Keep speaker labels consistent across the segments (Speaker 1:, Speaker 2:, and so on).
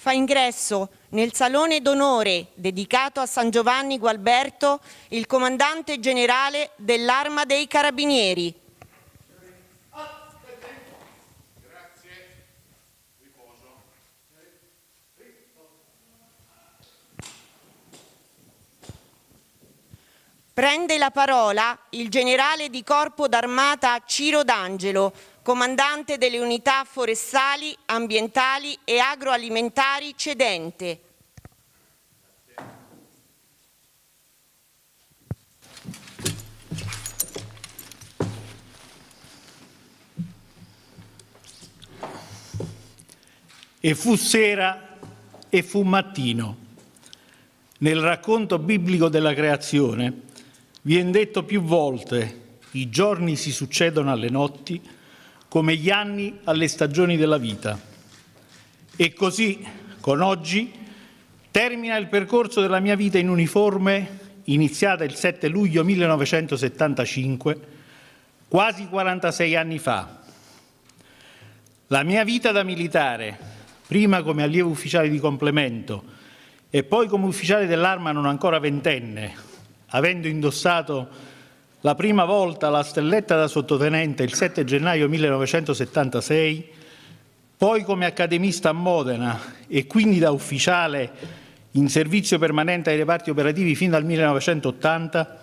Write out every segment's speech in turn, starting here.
Speaker 1: fa ingresso nel salone d'onore dedicato a San Giovanni Gualberto il comandante generale dell'Arma dei Carabinieri. Prende la parola il generale di corpo d'armata Ciro D'Angelo, comandante delle unità forestali, ambientali e agroalimentari cedente.
Speaker 2: E fu sera e fu mattino. Nel racconto biblico della creazione viene detto più volte i giorni si succedono alle notti come gli anni alle stagioni della vita. E così, con oggi, termina il percorso della mia vita in uniforme, iniziata il 7 luglio 1975, quasi 46 anni fa. La mia vita da militare, prima come allievo ufficiale di complemento e poi come ufficiale dell'arma non ancora ventenne, avendo indossato la prima volta la stelletta da sottotenente il 7 gennaio 1976, poi come accademista a Modena e quindi da ufficiale in servizio permanente ai reparti operativi fin dal 1980,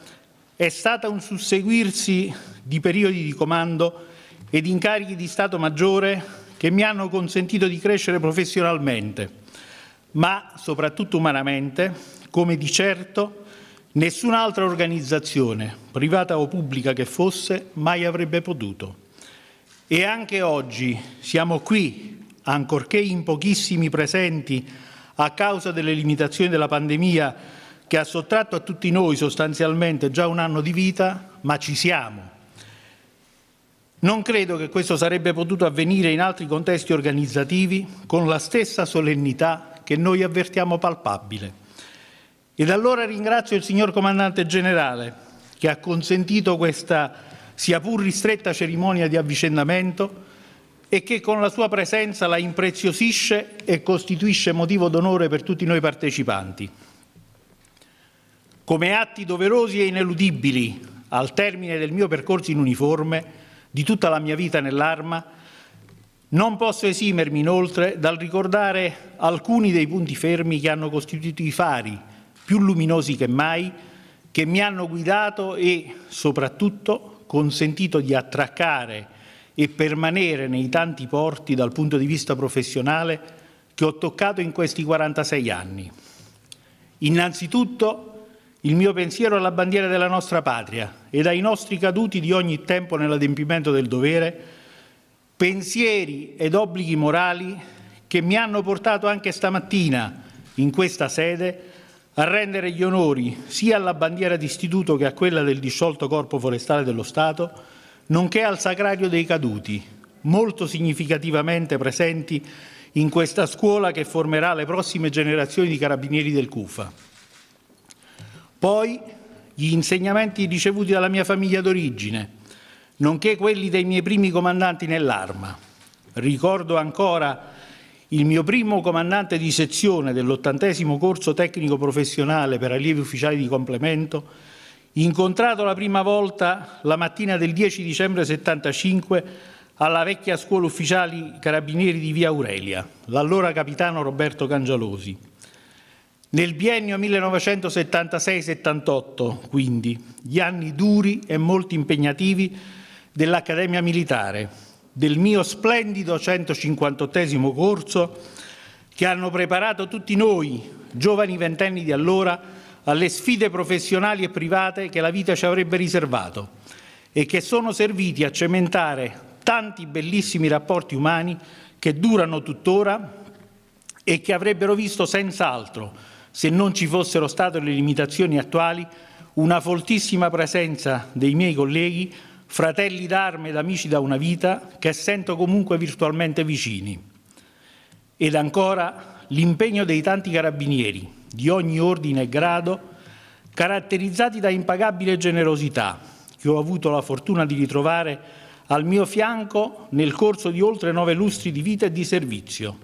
Speaker 2: è stata un susseguirsi di periodi di comando e di incarichi di Stato Maggiore che mi hanno consentito di crescere professionalmente, ma soprattutto umanamente, come di certo Nessun'altra organizzazione, privata o pubblica che fosse, mai avrebbe potuto. E anche oggi siamo qui, ancorché in pochissimi presenti, a causa delle limitazioni della pandemia che ha sottratto a tutti noi sostanzialmente già un anno di vita, ma ci siamo. Non credo che questo sarebbe potuto avvenire in altri contesti organizzativi con la stessa solennità che noi avvertiamo palpabile. Ed allora ringrazio il signor Comandante Generale che ha consentito questa sia pur ristretta cerimonia di avvicendamento e che con la sua presenza la impreziosisce e costituisce motivo d'onore per tutti noi partecipanti. Come atti doverosi e ineludibili al termine del mio percorso in uniforme, di tutta la mia vita nell'arma, non posso esimermi inoltre dal ricordare alcuni dei punti fermi che hanno costituito i fari più luminosi che mai, che mi hanno guidato e soprattutto consentito di attraccare e permanere nei tanti porti dal punto di vista professionale che ho toccato in questi 46 anni. Innanzitutto il mio pensiero alla bandiera della nostra patria ed ai nostri caduti di ogni tempo nell'adempimento del dovere, pensieri ed obblighi morali che mi hanno portato anche stamattina in questa sede a rendere gli onori sia alla bandiera d'istituto che a quella del disciolto Corpo Forestale dello Stato, nonché al Sacrario dei Caduti, molto significativamente presenti in questa scuola che formerà le prossime generazioni di carabinieri del CUFA. Poi gli insegnamenti ricevuti dalla mia famiglia d'origine, nonché quelli dei miei primi comandanti nell'arma. Ricordo ancora il mio primo comandante di sezione dell'ottantesimo corso tecnico professionale per allievi ufficiali di complemento, incontrato la prima volta la mattina del 10 dicembre 75 alla vecchia scuola ufficiali carabinieri di via Aurelia, l'allora capitano Roberto Cangialosi. Nel biennio 1976-78, quindi, gli anni duri e molto impegnativi dell'Accademia Militare, del mio splendido 158 corso che hanno preparato tutti noi, giovani ventenni di allora, alle sfide professionali e private che la vita ci avrebbe riservato e che sono serviti a cementare tanti bellissimi rapporti umani che durano tuttora e che avrebbero visto senz'altro, se non ci fossero state le limitazioni attuali, una foltissima presenza dei miei colleghi fratelli d'arme ed amici da una vita che sento comunque virtualmente vicini. Ed ancora l'impegno dei tanti carabinieri di ogni ordine e grado, caratterizzati da impagabile generosità, che ho avuto la fortuna di ritrovare al mio fianco nel corso di oltre nove lustri di vita e di servizio.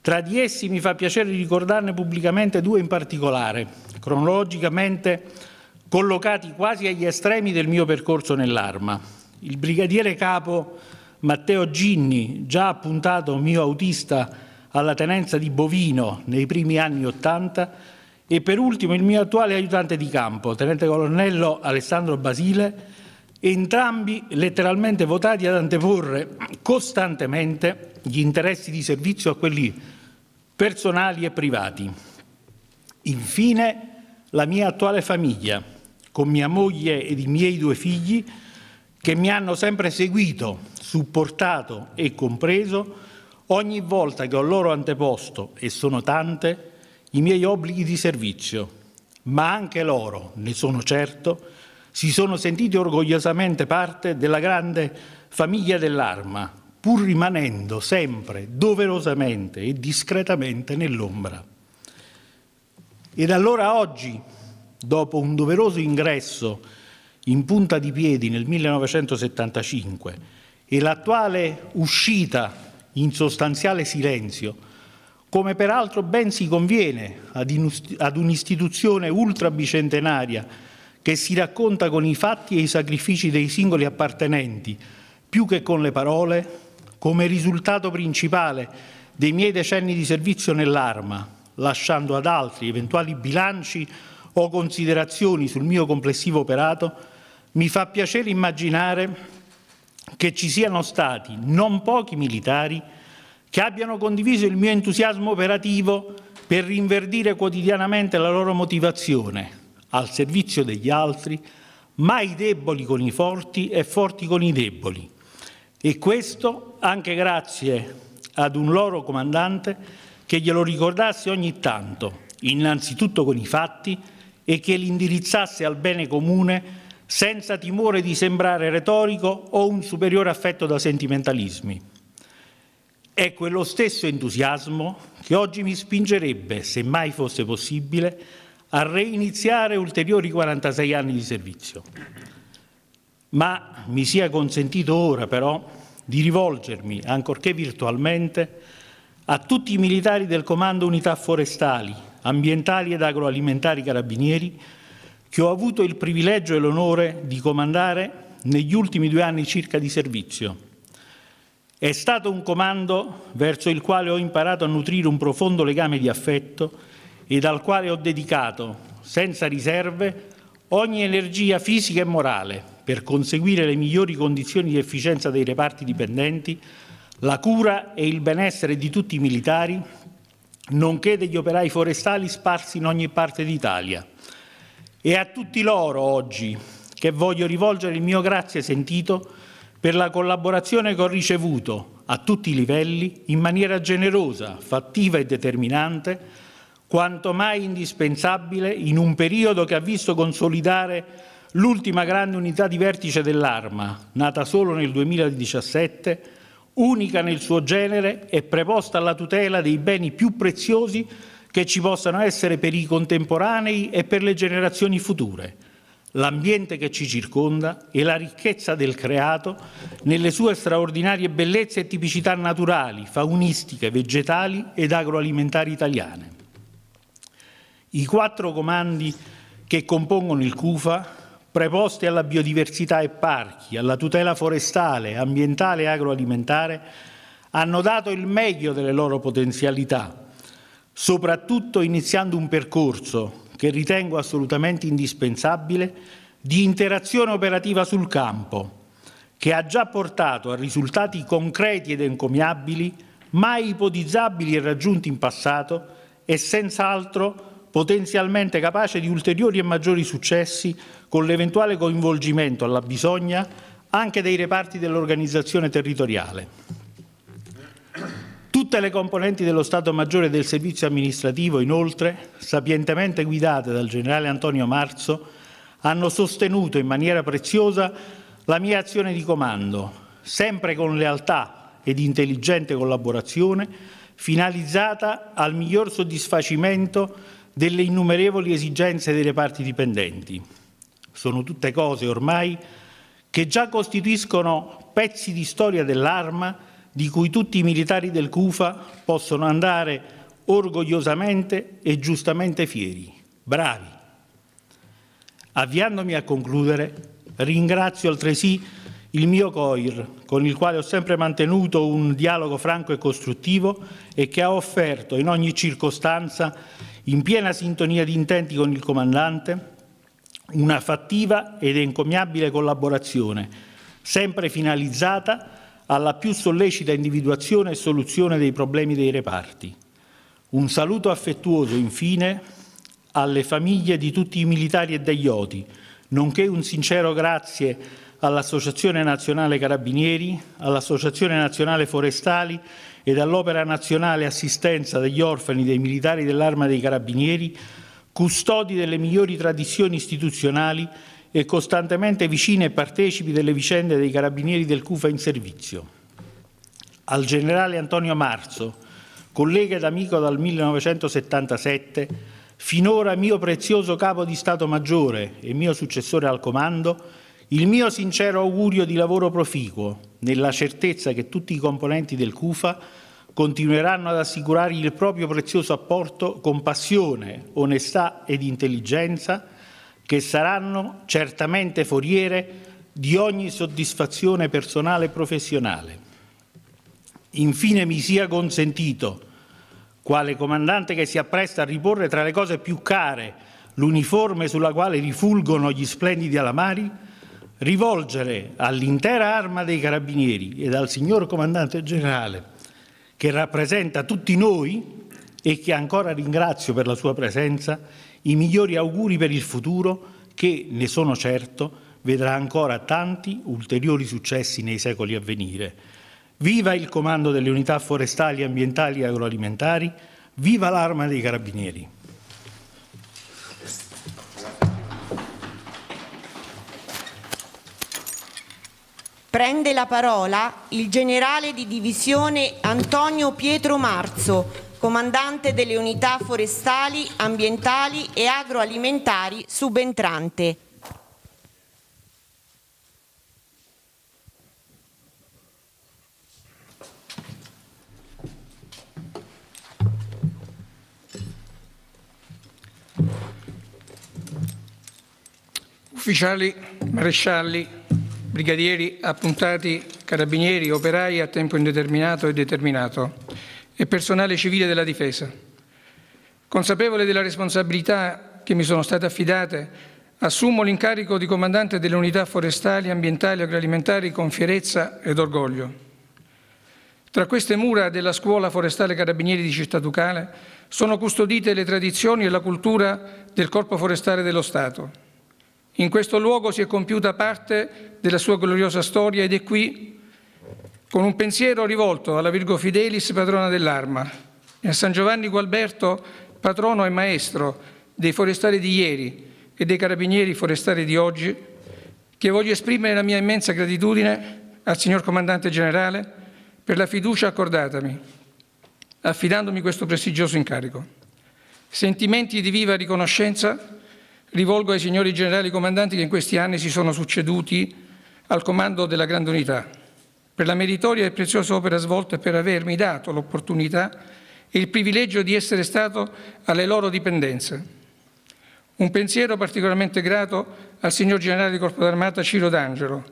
Speaker 2: Tra di essi mi fa piacere ricordarne pubblicamente due in particolare, cronologicamente collocati quasi agli estremi del mio percorso nell'arma. Il brigadiere capo Matteo Ginni, già appuntato mio autista alla tenenza di Bovino nei primi anni Ottanta, e per ultimo il mio attuale aiutante di campo, tenente colonnello Alessandro Basile, entrambi letteralmente votati ad anteporre costantemente gli interessi di servizio a quelli personali e privati. Infine, la mia attuale famiglia, con mia moglie ed i miei due figli che mi hanno sempre seguito, supportato e compreso ogni volta che ho loro anteposto, e sono tante, i miei obblighi di servizio. Ma anche loro, ne sono certo, si sono sentiti orgogliosamente parte della grande famiglia dell'arma, pur rimanendo sempre doverosamente e discretamente nell'ombra. Ed allora oggi, dopo un doveroso ingresso in punta di piedi nel 1975 e l'attuale uscita in sostanziale silenzio, come peraltro ben si conviene ad un'istituzione ultrabicentenaria che si racconta con i fatti e i sacrifici dei singoli appartenenti, più che con le parole, come risultato principale dei miei decenni di servizio nell'arma, lasciando ad altri eventuali bilanci o considerazioni sul mio complessivo operato, mi fa piacere immaginare che ci siano stati non pochi militari che abbiano condiviso il mio entusiasmo operativo per rinverdire quotidianamente la loro motivazione al servizio degli altri, mai deboli con i forti e forti con i deboli. E questo anche grazie ad un loro comandante che glielo ricordasse ogni tanto, innanzitutto con i fatti, e che li indirizzasse al bene comune senza timore di sembrare retorico o un superiore affetto da sentimentalismi. È quello stesso entusiasmo che oggi mi spingerebbe, se mai fosse possibile, a reiniziare ulteriori 46 anni di servizio. Ma mi sia consentito ora però di rivolgermi, ancorché virtualmente, a tutti i militari del Comando Unità Forestali, ambientali ed agroalimentari carabinieri, che ho avuto il privilegio e l'onore di comandare negli ultimi due anni circa di servizio. È stato un comando verso il quale ho imparato a nutrire un profondo legame di affetto e dal quale ho dedicato, senza riserve, ogni energia fisica e morale per conseguire le migliori condizioni di efficienza dei reparti dipendenti, la cura e il benessere di tutti i militari nonché degli operai forestali sparsi in ogni parte d'Italia. E a tutti loro oggi che voglio rivolgere il mio grazie sentito per la collaborazione che ho ricevuto a tutti i livelli in maniera generosa, fattiva e determinante, quanto mai indispensabile in un periodo che ha visto consolidare l'ultima grande unità di vertice dell'Arma, nata solo nel 2017, unica nel suo genere e preposta alla tutela dei beni più preziosi che ci possano essere per i contemporanei e per le generazioni future, l'ambiente che ci circonda e la ricchezza del creato nelle sue straordinarie bellezze e tipicità naturali, faunistiche, vegetali ed agroalimentari italiane. I quattro comandi che compongono il CUFA preposti alla biodiversità e parchi, alla tutela forestale, ambientale e agroalimentare, hanno dato il meglio delle loro potenzialità, soprattutto iniziando un percorso che ritengo assolutamente indispensabile di interazione operativa sul campo, che ha già portato a risultati concreti ed encomiabili mai ipotizzabili e raggiunti in passato e senz'altro potenzialmente capace di ulteriori e maggiori successi con l'eventuale coinvolgimento alla bisogna anche dei reparti dell'organizzazione territoriale. Tutte le componenti dello Stato Maggiore del Servizio Amministrativo, inoltre, sapientemente guidate dal generale Antonio Marzo, hanno sostenuto in maniera preziosa la mia azione di comando, sempre con lealtà ed intelligente collaborazione, finalizzata al miglior soddisfacimento delle innumerevoli esigenze dei reparti dipendenti. Sono tutte cose ormai che già costituiscono pezzi di storia dell'arma di cui tutti i militari del CUFA possono andare orgogliosamente e giustamente fieri. Bravi! Avviandomi a concludere, ringrazio altresì il mio COIR, con il quale ho sempre mantenuto un dialogo franco e costruttivo e che ha offerto in ogni circostanza in piena sintonia di intenti con il comandante, una fattiva ed encomiabile collaborazione, sempre finalizzata alla più sollecita individuazione e soluzione dei problemi dei reparti. Un saluto affettuoso, infine, alle famiglie di tutti i militari e degli oti, nonché un sincero grazie all'Associazione Nazionale Carabinieri, all'Associazione Nazionale Forestali e dall'Opera Nazionale Assistenza degli Orfani dei Militari dell'Arma dei Carabinieri, custodi delle migliori tradizioni istituzionali e costantemente vicini e partecipi delle vicende dei carabinieri del CUFA in servizio. Al generale Antonio Marzo, collega ed amico dal 1977, finora mio prezioso capo di Stato Maggiore e mio successore al comando, il mio sincero augurio di lavoro proficuo, nella certezza che tutti i componenti del CUFA continueranno ad assicurare il proprio prezioso apporto con passione, onestà ed intelligenza, che saranno certamente foriere di ogni soddisfazione personale e professionale. Infine mi sia consentito, quale comandante che si appresta a riporre tra le cose più care l'uniforme sulla quale rifulgono gli splendidi alamari, rivolgere all'intera arma dei carabinieri ed al signor comandante generale che rappresenta tutti noi e che ancora ringrazio per la sua presenza, i migliori auguri per il futuro che, ne sono certo, vedrà ancora tanti ulteriori successi nei secoli a venire. Viva il comando delle unità forestali, ambientali e agroalimentari, viva l'arma dei carabinieri!
Speaker 1: Prende la parola il generale di divisione Antonio Pietro Marzo, comandante delle unità forestali, ambientali e agroalimentari subentrante.
Speaker 3: Ufficiali, marescialli, brigadieri appuntati, carabinieri, operai a tempo indeterminato e determinato e personale civile della difesa. Consapevole della responsabilità che mi sono state affidate, assumo l'incarico di comandante delle unità forestali, ambientali e agroalimentari con fierezza ed orgoglio. Tra queste mura della scuola forestale Carabinieri di Città Ducale sono custodite le tradizioni e la cultura del Corpo Forestale dello Stato, in questo luogo si è compiuta parte della sua gloriosa storia ed è qui con un pensiero rivolto alla Virgo Fidelis, padrona dell'Arma, e a San Giovanni Gualberto, patrono e maestro dei forestali di ieri e dei carabinieri forestali di oggi, che voglio esprimere la mia immensa gratitudine al signor Comandante Generale per la fiducia accordatami, affidandomi questo prestigioso incarico. Sentimenti di viva riconoscenza rivolgo ai signori generali comandanti che in questi anni si sono succeduti al comando della Grande Unità, per la meritoria e preziosa opera svolta e per avermi dato l'opportunità e il privilegio di essere stato alle loro dipendenze. Un pensiero particolarmente grato al signor generale di Corpo d'Armata Ciro D'Angelo,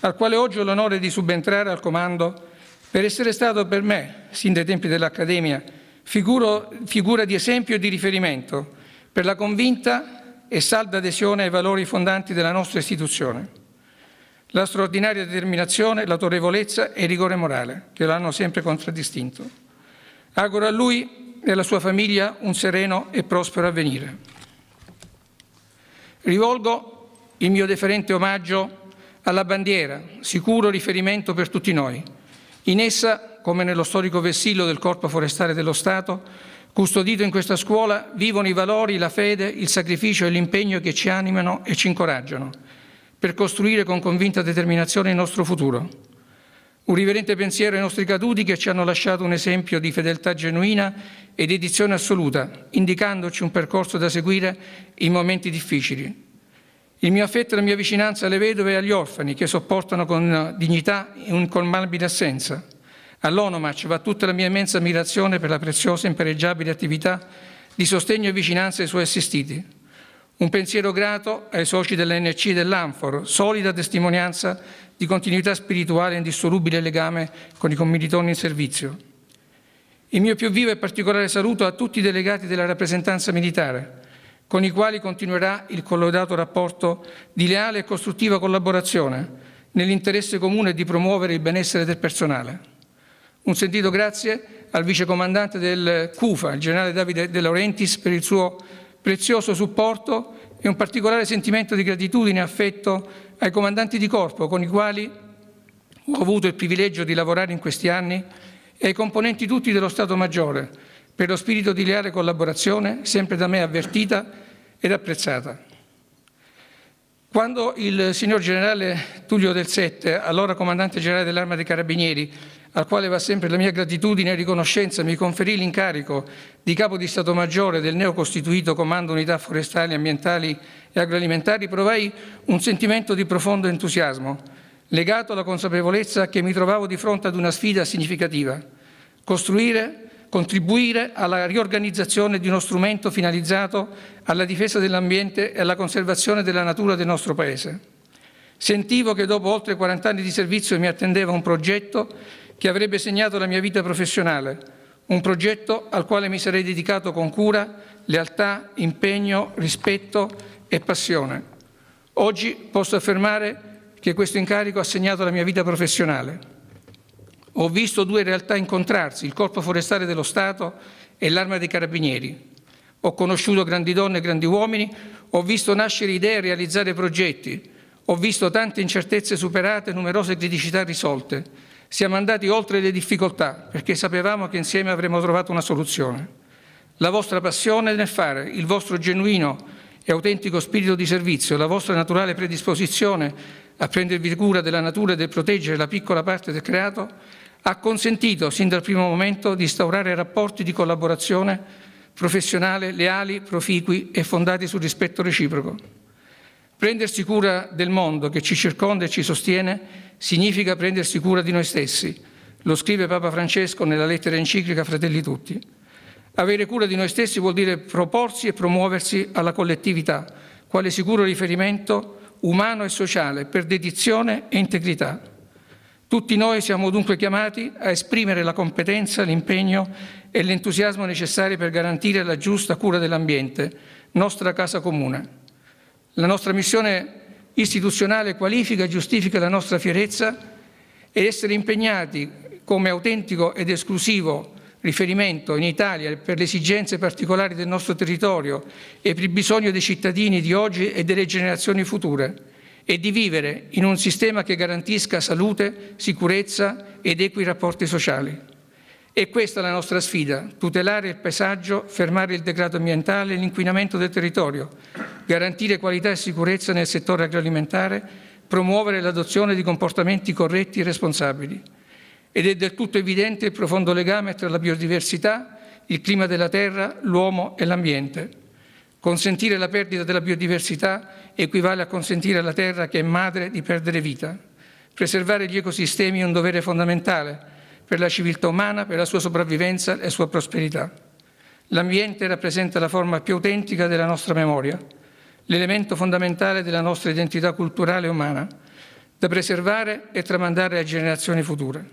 Speaker 3: al quale oggi ho l'onore di subentrare al comando per essere stato per me, sin dai tempi dell'Accademia, figura di esempio e di riferimento per la convinta e salda adesione ai valori fondanti della nostra istituzione, la straordinaria determinazione, l'autorevolezza e il rigore morale che l'hanno sempre contraddistinto. Auguro a lui e alla sua famiglia un sereno e prospero avvenire. Rivolgo il mio deferente omaggio alla bandiera, sicuro riferimento per tutti noi. In essa, come nello storico vessillo del Corpo Forestale dello Stato, Custodito in questa scuola vivono i valori, la fede, il sacrificio e l'impegno che ci animano e ci incoraggiano per costruire con convinta determinazione il nostro futuro. Un riverente pensiero ai nostri caduti che ci hanno lasciato un esempio di fedeltà genuina e dedizione assoluta, indicandoci un percorso da seguire in momenti difficili. Il mio affetto e la mia vicinanza alle vedove e agli orfani che sopportano con dignità un'incolmabile assenza. All'Onomach va tutta la mia immensa ammirazione per la preziosa e impareggiabile attività di sostegno e vicinanza ai suoi assistiti. Un pensiero grato ai soci dell'NC e dell'Anfor, solida testimonianza di continuità spirituale e indissolubile legame con i commilitoni in servizio. Il mio più vivo e particolare saluto a tutti i delegati della rappresentanza militare, con i quali continuerà il collaudato rapporto di leale e costruttiva collaborazione nell'interesse comune di promuovere il benessere del personale. Un sentito grazie al vicecomandante del CUFA, il generale Davide De Laurentiis, per il suo prezioso supporto e un particolare sentimento di gratitudine e affetto ai comandanti di corpo con i quali ho avuto il privilegio di lavorare in questi anni e ai componenti tutti dello Stato Maggiore per lo spirito di leale collaborazione sempre da me avvertita ed apprezzata. Quando il signor generale Tullio Del Sette, allora comandante generale dell'Arma dei Carabinieri, al quale va sempre la mia gratitudine e riconoscenza, mi conferì l'incarico di capo di Stato Maggiore del neocostituito Comando Unità Forestali, Ambientali e Agroalimentari, provai un sentimento di profondo entusiasmo, legato alla consapevolezza che mi trovavo di fronte ad una sfida significativa, costruire contribuire alla riorganizzazione di uno strumento finalizzato alla difesa dell'ambiente e alla conservazione della natura del nostro Paese. Sentivo che dopo oltre 40 anni di servizio mi attendeva un progetto che avrebbe segnato la mia vita professionale, un progetto al quale mi sarei dedicato con cura, lealtà, impegno, rispetto e passione. Oggi posso affermare che questo incarico ha segnato la mia vita professionale. Ho visto due realtà incontrarsi, il Corpo Forestale dello Stato e l'Arma dei Carabinieri. Ho conosciuto grandi donne e grandi uomini, ho visto nascere idee e realizzare progetti, ho visto tante incertezze superate e numerose criticità risolte. Siamo andati oltre le difficoltà perché sapevamo che insieme avremmo trovato una soluzione. La vostra passione nel fare, il vostro genuino e autentico spirito di servizio, la vostra naturale predisposizione a prendervi cura della natura e del proteggere la piccola parte del creato, ha consentito sin dal primo momento di instaurare rapporti di collaborazione professionale leali, proficui e fondati sul rispetto reciproco. Prendersi cura del mondo che ci circonda e ci sostiene significa prendersi cura di noi stessi. Lo scrive Papa Francesco nella lettera enciclica Fratelli tutti. Avere cura di noi stessi vuol dire proporsi e promuoversi alla collettività, quale sicuro riferimento umano e sociale per dedizione e integrità. Tutti noi siamo dunque chiamati a esprimere la competenza, l'impegno e l'entusiasmo necessari per garantire la giusta cura dell'ambiente, nostra casa comune. La nostra missione è istituzionale qualifica e giustifica la nostra fierezza ed essere impegnati come autentico ed esclusivo riferimento in Italia per le esigenze particolari del nostro territorio e per il bisogno dei cittadini di oggi e delle generazioni future e di vivere in un sistema che garantisca salute, sicurezza ed equi rapporti sociali. E questa è la nostra sfida, tutelare il paesaggio, fermare il degrado ambientale e l'inquinamento del territorio, garantire qualità e sicurezza nel settore agroalimentare, promuovere l'adozione di comportamenti corretti e responsabili. Ed è del tutto evidente il profondo legame tra la biodiversità, il clima della terra, l'uomo e l'ambiente. Consentire la perdita della biodiversità equivale a consentire alla terra che è madre di perdere vita. Preservare gli ecosistemi è un dovere fondamentale per la civiltà umana, per la sua sopravvivenza e sua prosperità. L'ambiente rappresenta la forma più autentica della nostra memoria, l'elemento fondamentale della nostra identità culturale e umana, da preservare e tramandare a generazioni future.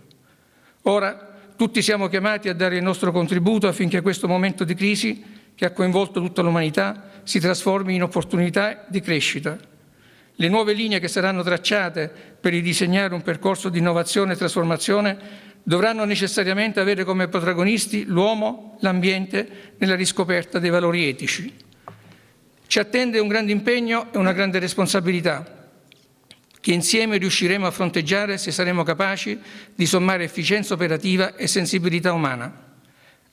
Speaker 3: Ora tutti siamo chiamati a dare il nostro contributo affinché questo momento di crisi che ha coinvolto tutta l'umanità si trasformi in opportunità di crescita. Le nuove linee che saranno tracciate per ridisegnare un percorso di innovazione e trasformazione dovranno necessariamente avere come protagonisti l'uomo, l'ambiente, nella riscoperta dei valori etici. Ci attende un grande impegno e una grande responsabilità, che insieme riusciremo a fronteggiare se saremo capaci di sommare efficienza operativa e sensibilità umana.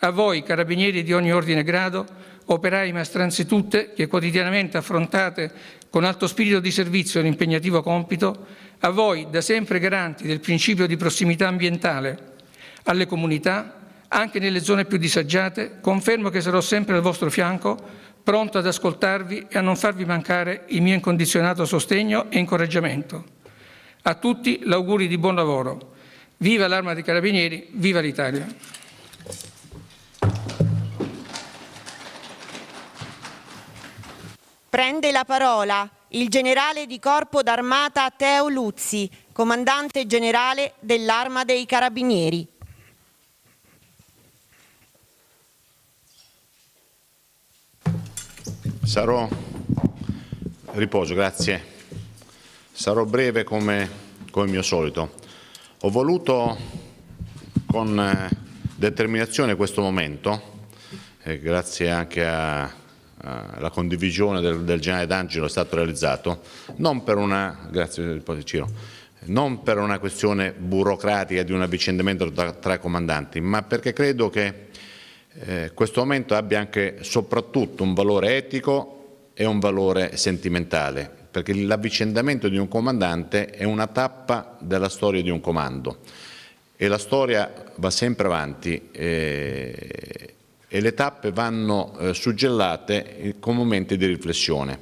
Speaker 3: A voi, carabinieri di ogni ordine e grado, operai maestranze tutte che quotidianamente affrontate con alto spirito di servizio l'impegnativo compito, a voi, da sempre garanti del principio di prossimità ambientale, alle comunità, anche nelle zone più disagiate, confermo che sarò sempre al vostro fianco, pronto ad ascoltarvi e a non farvi mancare il mio incondizionato sostegno e incoraggiamento. A tutti l'auguri di buon lavoro. Viva l'arma dei carabinieri, viva l'Italia.
Speaker 1: Prende la parola il generale di corpo d'armata Teo Luzzi, comandante generale dell'Arma dei Carabinieri.
Speaker 4: Sarò riposo, grazie. Sarò breve come, come mio solito. Ho voluto con eh, determinazione questo momento, eh, grazie anche a eh, la condivisione del, del generale D'Angelo è stato realizzato non per una, grazie, Ciro, non per una questione burocratica di un avvicendamento tra, tra comandanti, ma perché credo che eh, questo momento abbia anche soprattutto un valore etico e un valore sentimentale, perché l'avvicendamento di un comandante è una tappa della storia di un comando e la storia va sempre avanti. Eh, e le tappe vanno eh, suggellate eh, con momenti di riflessione.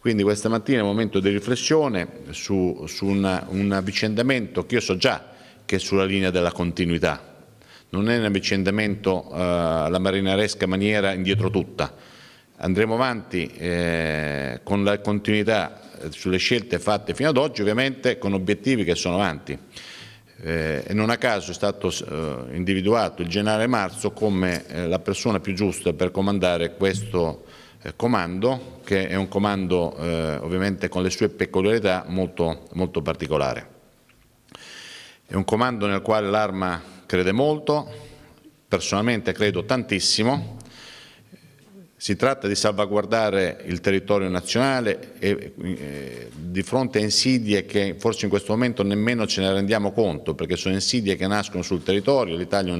Speaker 4: Quindi questa mattina è un momento di riflessione su, su una, un avvicendamento che io so già che è sulla linea della continuità. Non è un avvicendamento alla eh, marinaresca maniera indietro tutta. Andremo avanti eh, con la continuità sulle scelte fatte fino ad oggi, ovviamente con obiettivi che sono avanti. Eh, e non a caso è stato eh, individuato il generale Marzo come eh, la persona più giusta per comandare questo eh, comando, che è un comando eh, ovviamente con le sue peculiarità molto, molto particolare. È un comando nel quale l'Arma crede molto, personalmente credo tantissimo, si tratta di salvaguardare il territorio nazionale e, eh, di fronte a insidie che forse in questo momento nemmeno ce ne rendiamo conto, perché sono insidie che nascono sul territorio, l'Italia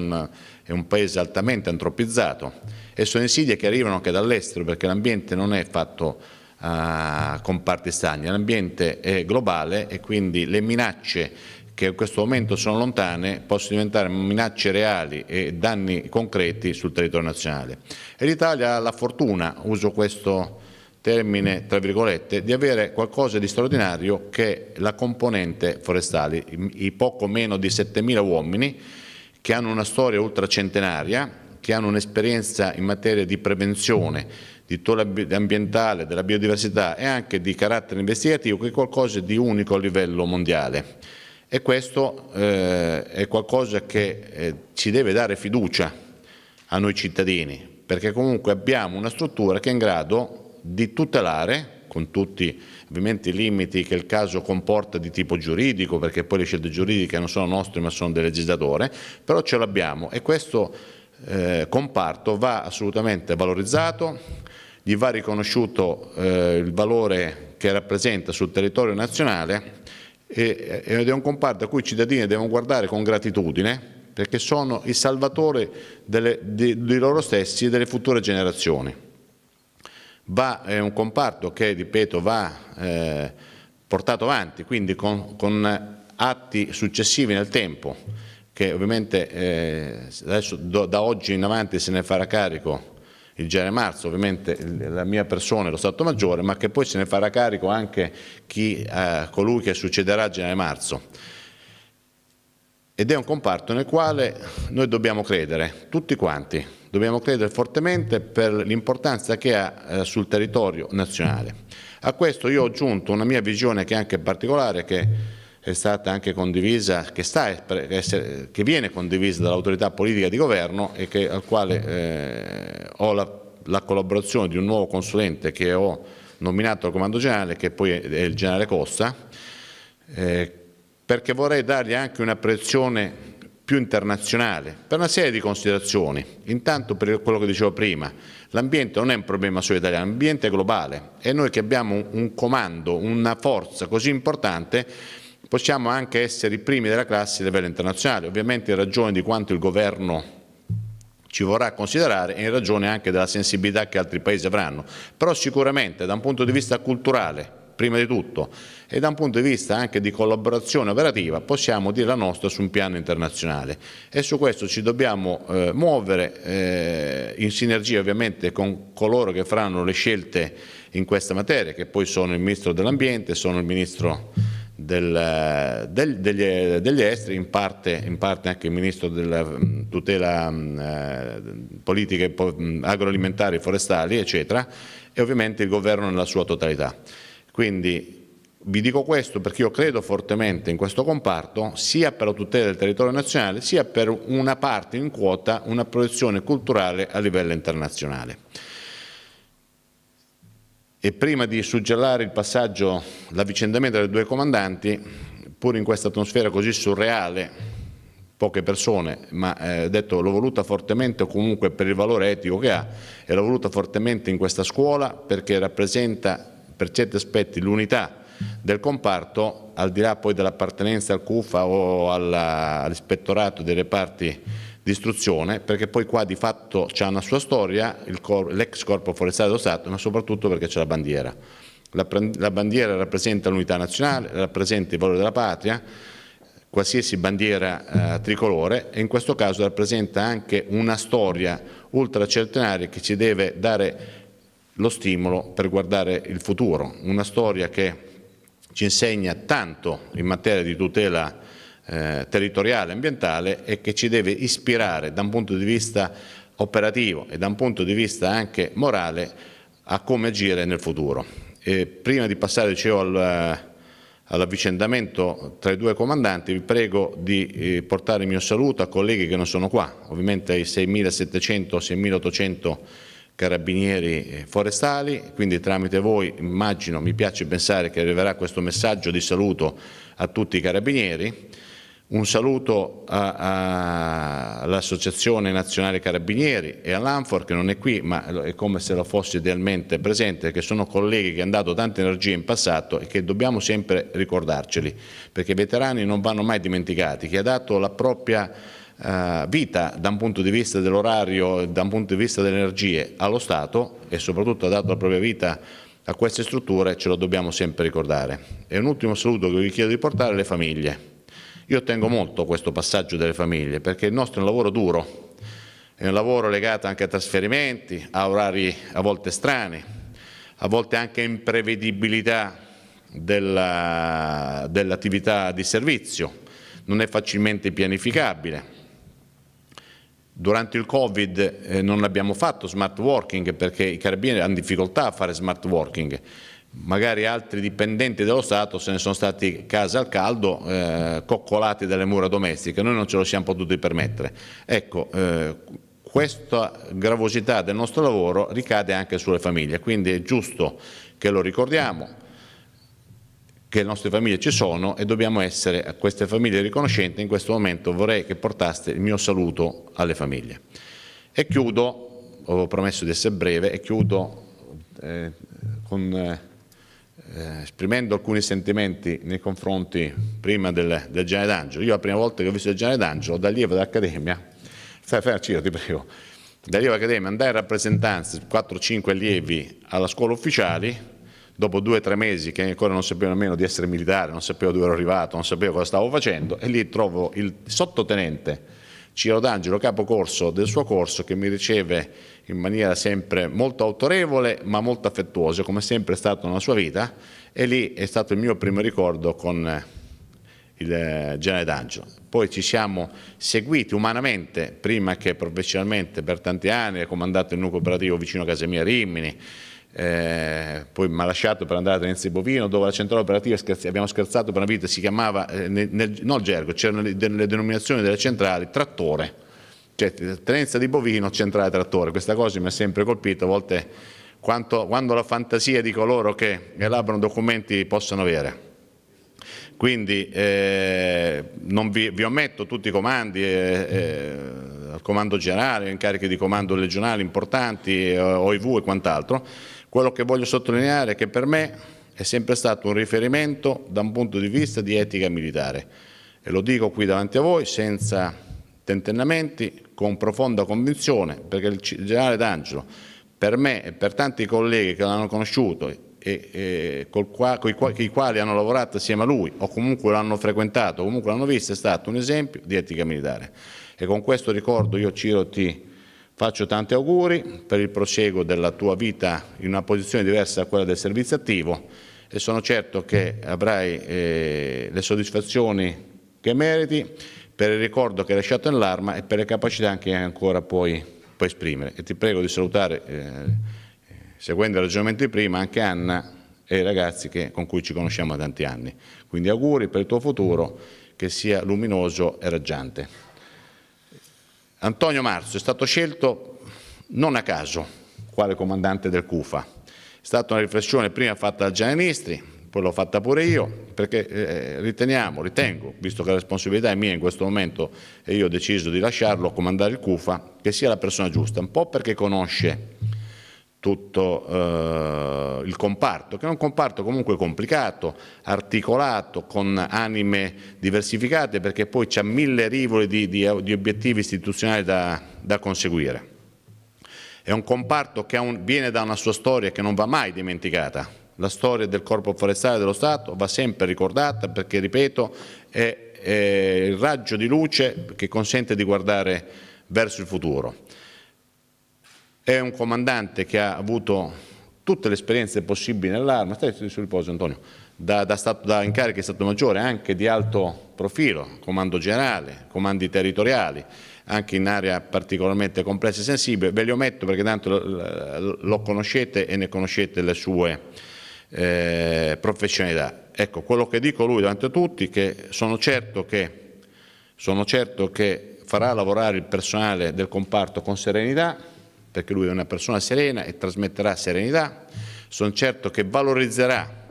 Speaker 4: è, è un paese altamente antropizzato e sono insidie che arrivano anche dall'estero, perché l'ambiente non è fatto eh, con parti stagni, l'ambiente è globale e quindi le minacce che in questo momento sono lontane, possono diventare minacce reali e danni concreti sul territorio nazionale. E l'Italia ha la fortuna, uso questo termine tra virgolette, di avere qualcosa di straordinario che è la componente forestale, i poco meno di 7.000 uomini che hanno una storia ultracentenaria, che hanno un'esperienza in materia di prevenzione, di tutto ambientale, della biodiversità e anche di carattere investigativo che è qualcosa di unico a livello mondiale e questo eh, è qualcosa che eh, ci deve dare fiducia a noi cittadini, perché comunque abbiamo una struttura che è in grado di tutelare, con tutti ovviamente i limiti che il caso comporta di tipo giuridico, perché poi le scelte giuridiche non sono nostre ma sono del legislatore, però ce l'abbiamo e questo eh, comparto va assolutamente valorizzato, gli va riconosciuto eh, il valore che rappresenta sul territorio nazionale ed è un comparto a cui i cittadini devono guardare con gratitudine perché sono il salvatore delle, di, di, loro stessi e delle future generazioni. Va, è un comparto che, ripeto, va eh, portato avanti, quindi con, con, atti successivi nel tempo, che ovviamente eh, adesso, do, da oggi in avanti se ne farà carico il genere Marzo, ovviamente la mia persona è lo Stato Maggiore, ma che poi se ne farà carico anche chi, eh, colui che succederà al genere Marzo. Ed è un comparto nel quale noi dobbiamo credere, tutti quanti, dobbiamo credere fortemente per l'importanza che ha eh, sul territorio nazionale. A questo io ho aggiunto una mia visione che è anche particolare, che è stata anche condivisa, che, sta, che viene condivisa dall'autorità politica di governo e che, al quale eh, ho la, la, collaborazione di un nuovo consulente che ho nominato al comando generale, che poi è il generale Costa, eh, perché vorrei dargli anche una un'apprensione più internazionale, per una serie di considerazioni. Intanto per quello che dicevo prima, l'ambiente non è un problema solo italiano, l'ambiente è globale e noi che abbiamo un comando, una forza così importante possiamo anche essere i primi della classe a livello internazionale, ovviamente in ragione di quanto il governo ci vorrà considerare e in ragione anche della sensibilità che altri paesi avranno, però sicuramente da un punto di vista culturale, prima di tutto, e da un punto di vista anche di collaborazione operativa possiamo dire la nostra su un piano internazionale e su questo ci dobbiamo eh, muovere eh, in sinergia ovviamente con coloro che faranno le scelte in questa materia, che poi sono il Ministro dell'Ambiente, sono il Ministro del, del, degli, degli, esteri, in parte, in parte, anche il ministro della mm, tutela mm, eh, politiche mm, agroalimentari e forestali, eccetera, e ovviamente il governo nella sua totalità. Quindi vi dico questo perché io credo fortemente in questo comparto, sia per la tutela del territorio nazionale, sia per una parte in quota, una protezione culturale a livello internazionale. E prima di suggellare il passaggio, l'avvicendamento dei due comandanti, pur in questa atmosfera così surreale, poche persone, ma eh, detto l'ho voluta fortemente comunque per il valore etico che ha e l'ho voluta fortemente in questa scuola perché rappresenta per certi aspetti l'unità del comparto, al di là poi dell'appartenenza al CUFA o all'ispettorato dei reparti di istruzione, perché poi qua di fatto c'è una sua storia, l'ex corpo forestale dello Stato, ma soprattutto perché c'è la bandiera. La, la bandiera rappresenta l'unità nazionale, rappresenta il valore della patria, qualsiasi bandiera eh, tricolore e in questo caso rappresenta anche una storia ultracentenaria che ci deve dare lo stimolo per guardare il futuro, una storia che ci insegna tanto in materia di tutela eh, territoriale ambientale e che ci deve ispirare da un punto di vista operativo e da un punto di vista anche morale a come agire nel futuro. E prima di passare dicevo, al, eh, all'avvicendamento tra i due comandanti, vi prego di eh, portare il mio saluto a colleghi che non sono qua, ovviamente ai 6.700-6.800 carabinieri eh, forestali, quindi tramite voi immagino, mi piace pensare che arriverà questo messaggio di saluto a tutti i carabinieri. Un saluto all'Associazione Nazionale Carabinieri e all'Anfor che non è qui ma è come se lo fosse idealmente presente che sono colleghi che hanno dato tanta energia in passato e che dobbiamo sempre ricordarceli perché i veterani non vanno mai dimenticati, chi ha dato la propria eh, vita da un punto di vista dell'orario, da un punto di vista delle energie allo Stato e soprattutto ha dato la propria vita a queste strutture ce lo dobbiamo sempre ricordare. E un ultimo saluto che vi chiedo di portare alle famiglie io tengo molto questo passaggio delle famiglie perché il nostro è un lavoro duro, è un lavoro legato anche a trasferimenti, a orari a volte strani, a volte anche imprevedibilità dell'attività dell di servizio, non è facilmente pianificabile. Durante il Covid eh, non abbiamo fatto smart working perché i carabinieri hanno difficoltà a fare smart working, magari altri dipendenti dello Stato se ne sono stati casa al caldo eh, coccolati dalle mura domestiche, noi non ce lo siamo potuti permettere. Ecco, eh, questa gravosità del nostro lavoro ricade anche sulle famiglie, quindi è giusto che lo ricordiamo, che le nostre famiglie ci sono e dobbiamo essere a queste famiglie riconoscenti. In questo momento vorrei che portaste il mio saluto alle famiglie. E chiudo, avevo promesso di essere breve, e chiudo eh, con... Eh, eh, esprimendo alcuni sentimenti nei confronti prima del, del Gianni d'Angelo. Io la prima volta che ho visto il Gianni d'Angelo, da allievo d'Accademia, stai fermo, ti prego, da allievo dell'Accademia andai in rappresentanza 4-5 allievi alla scuola ufficiali, dopo due o tre mesi che ancora non sapevo nemmeno di essere militare, non sapevo dove ero arrivato, non sapevo cosa stavo facendo, e lì trovo il sottotenente Ciro D'Angelo, capocorso del suo corso, che mi riceve in maniera sempre molto autorevole ma molto affettuosa, come sempre è stato nella sua vita, e lì è stato il mio primo ricordo con eh, il eh, genere D'Angelo. Poi ci siamo seguiti umanamente, prima che professionalmente, per tanti anni, ha comandato il nucleo operativo vicino a Casemia Rimini, eh, poi mi ha lasciato per andare a Venezia Bovino, dove la centrale operativa, scherzi, abbiamo scherzato per una vita, si chiamava, eh, nel, no gergo, c'erano le, le, denominazioni delle centrali, trattore, cioè Tenenza di Bovino, centrale trattore, questa cosa mi ha sempre colpito, a volte quanto, quando la fantasia di coloro che elaborano documenti possano avere quindi eh, non vi, vi, ometto tutti i comandi, eh, eh, comando generale, incarichi di comando legionali importanti, eh, OIV e quant'altro, quello che voglio sottolineare è che per me è sempre stato un riferimento da un punto di vista di etica militare e lo dico qui davanti a voi senza tentennamenti, con profonda convinzione, perché il generale D'Angelo per me e per tanti colleghi che l'hanno conosciuto e, e col qua, coi, coi quali hanno lavorato assieme a lui o comunque l'hanno frequentato, o comunque l'hanno visto, è stato un esempio di etica militare. E con questo ricordo io Ciro ti Faccio tanti auguri per il proseguo della tua vita in una posizione diversa da quella del servizio attivo e sono certo che avrai eh, le soddisfazioni che meriti per il ricordo che hai lasciato nell'arma e per le capacità che ancora puoi, puoi esprimere. E ti prego di salutare, eh, seguendo il ragionamento di prima, anche Anna e i ragazzi che, con cui ci conosciamo da tanti anni. Quindi auguri per il tuo futuro che sia luminoso e raggiante. Antonio Marzo è stato scelto non a caso quale comandante del CUFA. È stata una riflessione prima fatta da Ministri, poi l'ho fatta pure io, perché eh, riteniamo, ritengo, visto che la responsabilità è mia in questo momento e io ho deciso di lasciarlo, comandare il CUFA, che sia la persona giusta, un po' perché conosce tutto eh, il comparto, che è un comparto comunque complicato, articolato, con anime diversificate, perché poi c'è mille rivoli di, di, di, obiettivi istituzionali da, da conseguire. È un comparto che un, viene da una sua storia che non va mai dimenticata. La storia del Corpo Forestale dello Stato va sempre ricordata perché, ripeto, è, è il raggio di luce che consente di guardare verso il futuro. È un comandante che ha avuto tutte le esperienze possibili nell'arma, stai sul riposo Antonio, da, da, stato, da incarichi di Stato Maggiore, anche di alto profilo, comando generale, comandi territoriali, anche in area particolarmente complessa e sensibile. Ve li ometto perché tanto lo, lo conoscete e ne conoscete le sue eh, professionalità. Ecco, quello che dico lui davanti a tutti è che sono certo che, sono certo che farà lavorare il personale del comparto con serenità, perché lui è una persona serena e trasmetterà serenità. Sono certo che valorizzerà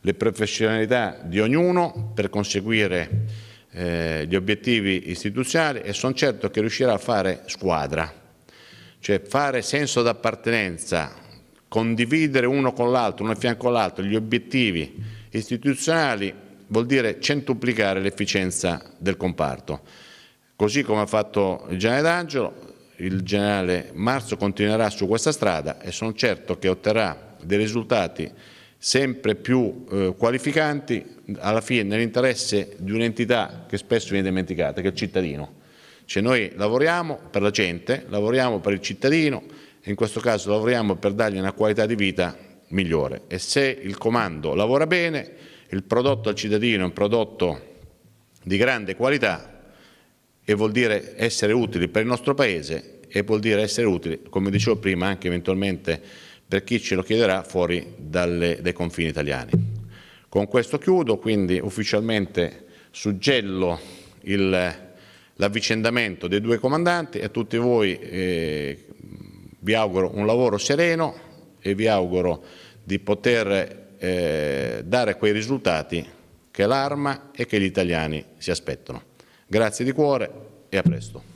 Speaker 4: le professionalità di ognuno per conseguire eh, gli obiettivi istituzionali e sono certo che riuscirà a fare squadra, cioè fare senso d'appartenenza, condividere uno con l'altro, uno a fianco all'altro, gli obiettivi istituzionali vuol dire centuplicare l'efficienza del comparto. Così come ha fatto Gianni D'Angelo, il generale Marzo continuerà su questa strada e sono certo che otterrà dei risultati sempre più eh, qualificanti alla fine nell'interesse di un'entità che spesso viene dimenticata, che è il cittadino. Cioè noi lavoriamo per la gente, lavoriamo per il cittadino e in questo caso lavoriamo per dargli una qualità di vita migliore. E se il comando lavora bene, il prodotto al cittadino è un prodotto di grande qualità, e vuol dire essere utili per il nostro Paese e vuol dire essere utili, come dicevo prima, anche eventualmente per chi ce lo chiederà fuori dalle, dai confini italiani. Con questo chiudo, quindi ufficialmente suggello l'avvicendamento dei due comandanti a tutti voi eh, vi auguro un lavoro sereno e vi auguro di poter eh, dare quei risultati che l'Arma e che gli italiani si aspettano. Grazie di cuore e a presto.